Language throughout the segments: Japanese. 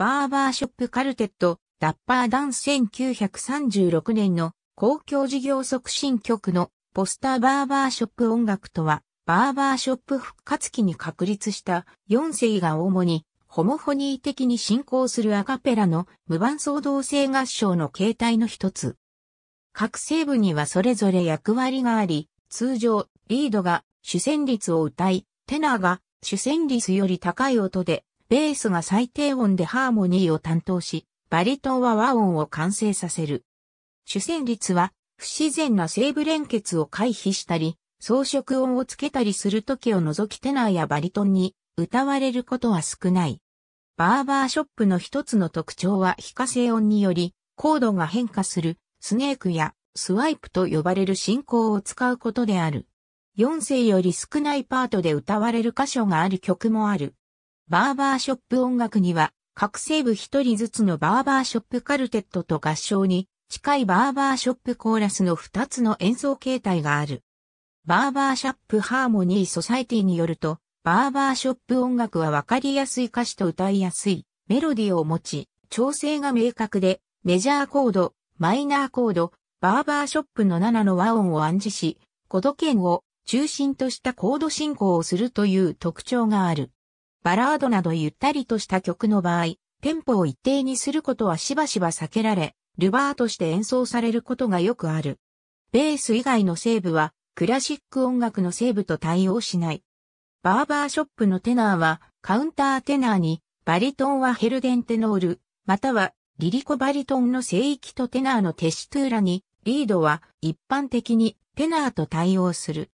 バーバーショップカルテット、ダッパーダン1936年の公共事業促進局のポスターバーバーショップ音楽とは、バーバーショップ復活期に確立した4世が主にホモフォニー的に進行するアカペラの無伴奏同性合唱の形態の一つ。各ー部にはそれぞれ役割があり、通常リードが主旋律を歌い、テナーが主旋律より高い音でベースが最低音でハーモニーを担当し、バリトンは和音を完成させる。主旋律は不自然な声部連結を回避したり、装飾音をつけたりする時を除きテナーやバリトンに歌われることは少ない。バーバーショップの一つの特徴は非化成音により、コードが変化するスネークやスワイプと呼ばれる進行を使うことである。4声より少ないパートで歌われる箇所がある曲もある。バーバーショップ音楽には、各西部一人ずつのバーバーショップカルテットと合唱に、近いバーバーショップコーラスの二つの演奏形態がある。バーバーショップハーモニーソサイティによると、バーバーショップ音楽はわかりやすい歌詞と歌いやすいメロディーを持ち、調整が明確で、メジャーコード、マイナーコード、バーバーショップの7の和音を暗示し、5度圏を中心としたコード進行をするという特徴がある。バラードなどゆったりとした曲の場合、テンポを一定にすることはしばしば避けられ、ルバーとして演奏されることがよくある。ベース以外のセーブは、クラシック音楽のセーブと対応しない。バーバーショップのテナーは、カウンターテナーに、バリトンはヘルデンテノール、または、リリコバリトンの聖域とテナーのテシトゥーラに、リードは一般的にテナーと対応する。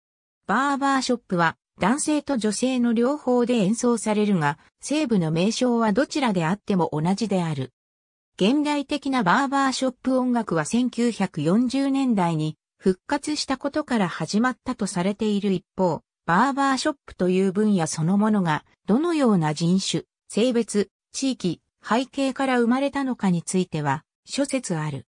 バーバーショップは男性と女性の両方で演奏されるが、西部の名称はどちらであっても同じである。現代的なバーバーショップ音楽は1940年代に復活したことから始まったとされている一方、バーバーショップという分野そのものがどのような人種、性別、地域、背景から生まれたのかについては諸説ある。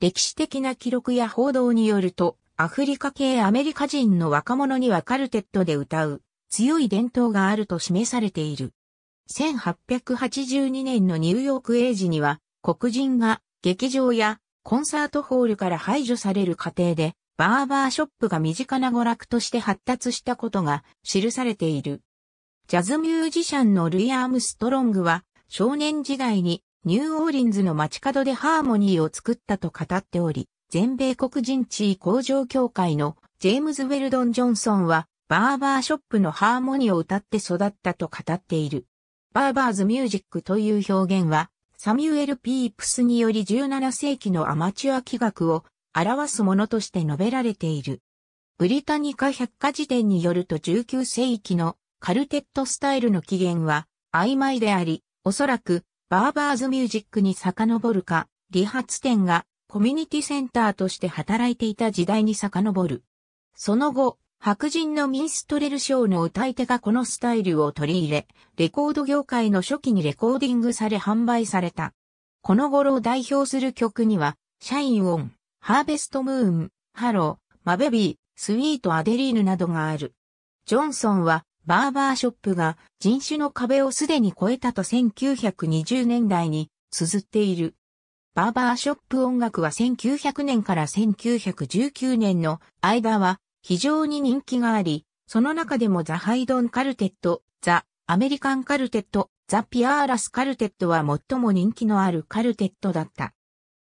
歴史的な記録や報道によると、アフリカ系アメリカ人の若者にはカルテットで歌う強い伝統があると示されている。1882年のニューヨーク英時には黒人が劇場やコンサートホールから排除される過程でバーバーショップが身近な娯楽として発達したことが記されている。ジャズミュージシャンのルイ・アームストロングは少年時代にニューオーリンズの街角でハーモニーを作ったと語っており、全米黒人地位向上協会のジェームズ・ウェルドン・ジョンソンは、バーバーショップのハーモニーを歌って育ったと語っている。バーバーズ・ミュージックという表現は、サミュエル・ピープスにより17世紀のアマチュア器楽を表すものとして述べられている。ブリタニカ百科事典によると19世紀のカルテットスタイルの起源は曖昧であり、おそらくバーバーズミュージックに遡るか、理髪店がコミュニティセンターとして働いていた時代に遡る。その後、白人のミンストレルショーの歌い手がこのスタイルを取り入れ、レコード業界の初期にレコーディングされ販売された。この頃を代表する曲には、シャインオン、ハーベストムーン、ハロー、マベビー、スウィートアデリーヌなどがある。ジョンソンは、バーバーショップが人種の壁をすでに超えたと1920年代に綴っている。バーバーショップ音楽は1900年から1919年の間は非常に人気があり、その中でもザ・ハイドン・カルテット、ザ・アメリカン・カルテット、ザ・ピアーラス・カルテットは最も人気のあるカルテットだった。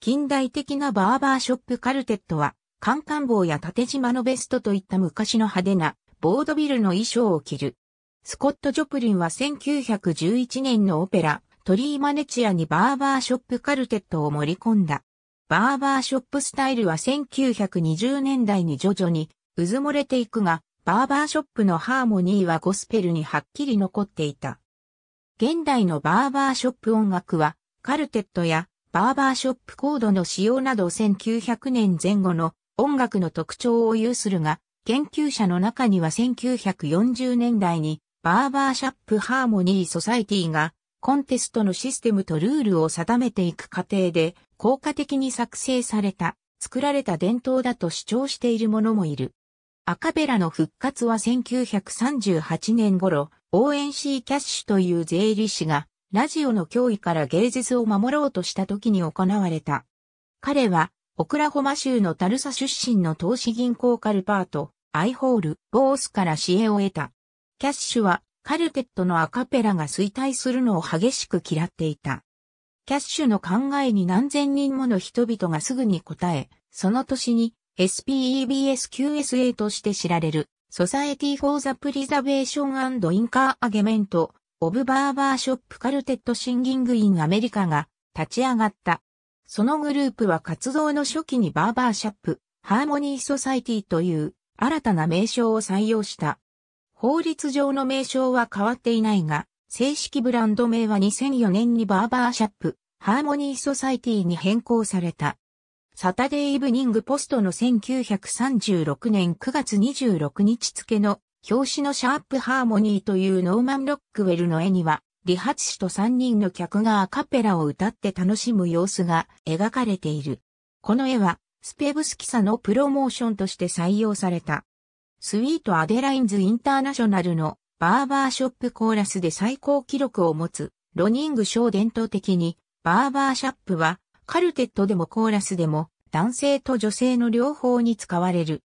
近代的なバーバーショップカルテットは、カンカン帽や縦縞のベストといった昔の派手なボードビルの衣装を着る。スコット・ジョプリンは1911年のオペラ、トリーマネチアにバーバーショップカルテットを盛り込んだ。バーバーショップスタイルは1920年代に徐々に渦漏れていくが、バーバーショップのハーモニーはゴスペルにはっきり残っていた。現代のバーバーショップ音楽は、カルテットやバーバーショップコードの使用など1900年前後の音楽の特徴を有するが、研究者の中には1940年代にバーバーシャップハーモニーソサイティがコンテストのシステムとルールを定めていく過程で、効果的に作成された、作られた伝統だと主張している者もいる。アカペラの復活は1938年頃、ONC キャッシュという税理士が、ラジオの脅威から芸術を守ろうとした時に行われた。彼は、オクラホマ州のタルサ出身の投資銀行カルパート、アイホール、ボースから支援を得た。キャッシュはカルテットのアカペラが衰退するのを激しく嫌っていた。キャッシュの考えに何千人もの人々がすぐに答え、その年に SPEBSQSA として知られる Society for the Preservation and i n c a r n a g e m e n t of Barbershop c a r t e t Singing in America が立ち上がった。そのグループは活動の初期にバーバーシャップ、ハーモニーソサイティという新たな名称を採用した。法律上の名称は変わっていないが、正式ブランド名は2004年にバーバーシャップ、ハーモニーソサイティに変更された。サタデーイブニングポストの1936年9月26日付の表紙のシャープハーモニーというノーマン・ロックウェルの絵には、理髪師と3人の客がアカペラを歌って楽しむ様子が描かれている。この絵は、スペブスキサのプロモーションとして採用された。スイートアデラインズインターナショナルのバーバーショップコーラスで最高記録を持つロニングショー伝統的にバーバーシャップはカルテットでもコーラスでも男性と女性の両方に使われる。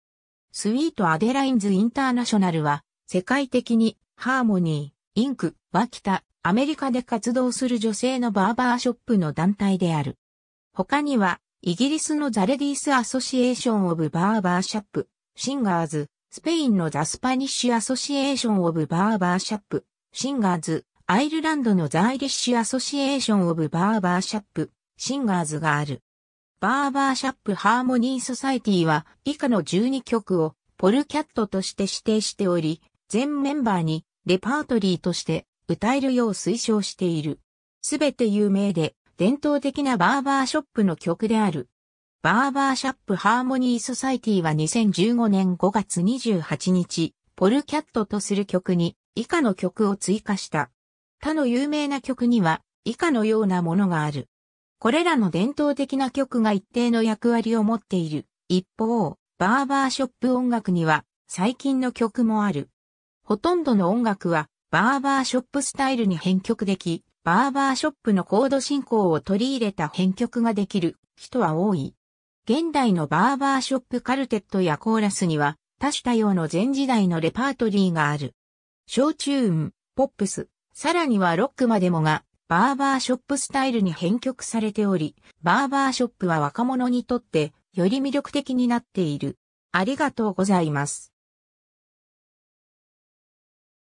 スイートアデラインズインターナショナルは世界的にハーモニー、インクワキタ、アメリカで活動する女性のバーバーショップの団体である。他にはイギリスのザレディースアソシエーションオブバーバーシャップ、シンガーズ、スペインのザ・スパニッシュ・アソシエーション・オブ・バーバーシャップ、シンガーズ、アイルランドのザ・アイリッシュ・アソシエーション・オブ・バーバーシャップ、シンガーズがある。バーバーシャップ・ハーモニー・ソサイティは以下の12曲をポルキャットとして指定しており、全メンバーにレパートリーとして歌えるよう推奨している。すべて有名で伝統的なバーバーショップの曲である。バーバーシャップハーモニーソサイティは2015年5月28日、ポルキャットとする曲に以下の曲を追加した。他の有名な曲には以下のようなものがある。これらの伝統的な曲が一定の役割を持っている。一方、バーバーショップ音楽には最近の曲もある。ほとんどの音楽はバーバーショップスタイルに編曲でき、バーバーショップのコード進行を取り入れた編曲ができる人は多い。現代のバーバーショップカルテットやコーラスには多種多様の前時代のレパートリーがある。小チューン、ポップス、さらにはロックまでもが、バーバーショップスタイルに編曲されており、バーバーショップは若者にとってより魅力的になっている。ありがとうございます。